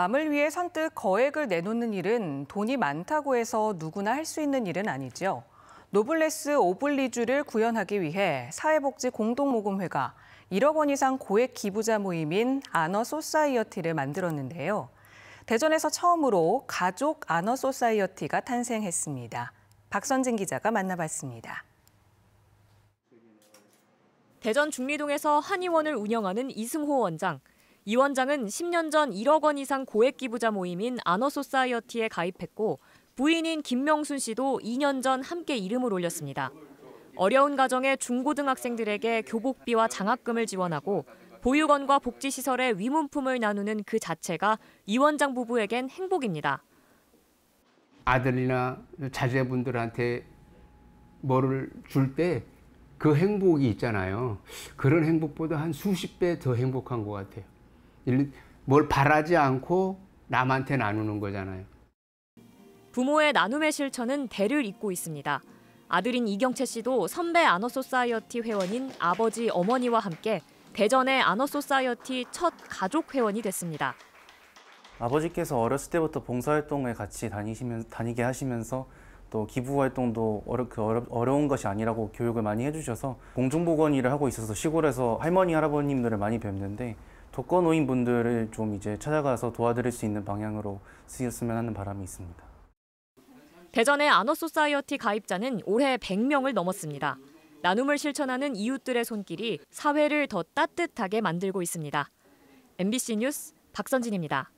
남을 위해 선뜻 거액을 내놓는 일은 돈이 많다고 해서 누구나 할 수 있는 일은 아니죠 노블레스 오블리주를 구현하기 위해 사회복지 공동모금회가 1억 원 이상 고액 기부자 모임인 아너 소사이어티를 만들었는데요. 대전에서 처음으로 가족 아너 소사이어티가 탄생했습니다. 박선진 기자가 만나봤습니다. 대전 중리동에서 한의원을 운영하는 이승호 원장. 이 원장은 10년 전 1억 원 이상 고액 기부자 모임인 아너소사이어티에 가입했고 부인인 김명순 씨도 2년 전 함께 이름을 올렸습니다. 어려운 가정의 중고등학생들에게 교복비와 장학금을 지원하고 보육원과 복지시설의 위문품을 나누는 그 자체가 이 원장 부부에겐 행복입니다. 아들이나 자제분들한테 뭐를 줄 때 그 행복이 있잖아요. 그런 행복보다 한 수십 배 더 행복한 것 같아요. 뭘 바라지 않고 남한테 나누는 거잖아요. 부모의 나눔의 실천은 대를 잇고 있습니다. 아들인 이경채 씨도 선배 아너소사이어티 회원인 아버지 어머니와 함께 대전의 아너소사이어티 첫 가족 회원이 됐습니다. 아버지께서 어렸을 때부터 봉사활동에 같이 다니시면 다니게 하시면서 또 기부 활동도 어려, 그 어려, 운 것이 아니라고 교육을 많이 해주셔서 공중보건 일을 하고 있어서 시골에서 할머니 할아버님들을 많이 뵙는데 독거노인 분들을 좀 이제 찾아가서 도와드릴 수 있는 방향으로 쓰였으면 하는 바람이 있습니다. 대전의 아너소사이어티 가입자는 올해 100명을 넘었습니다. 나눔을 실천하는 이웃들의 손길이 사회를 더 따뜻하게 만들고 있습니다. MBC 뉴스 박선진입니다.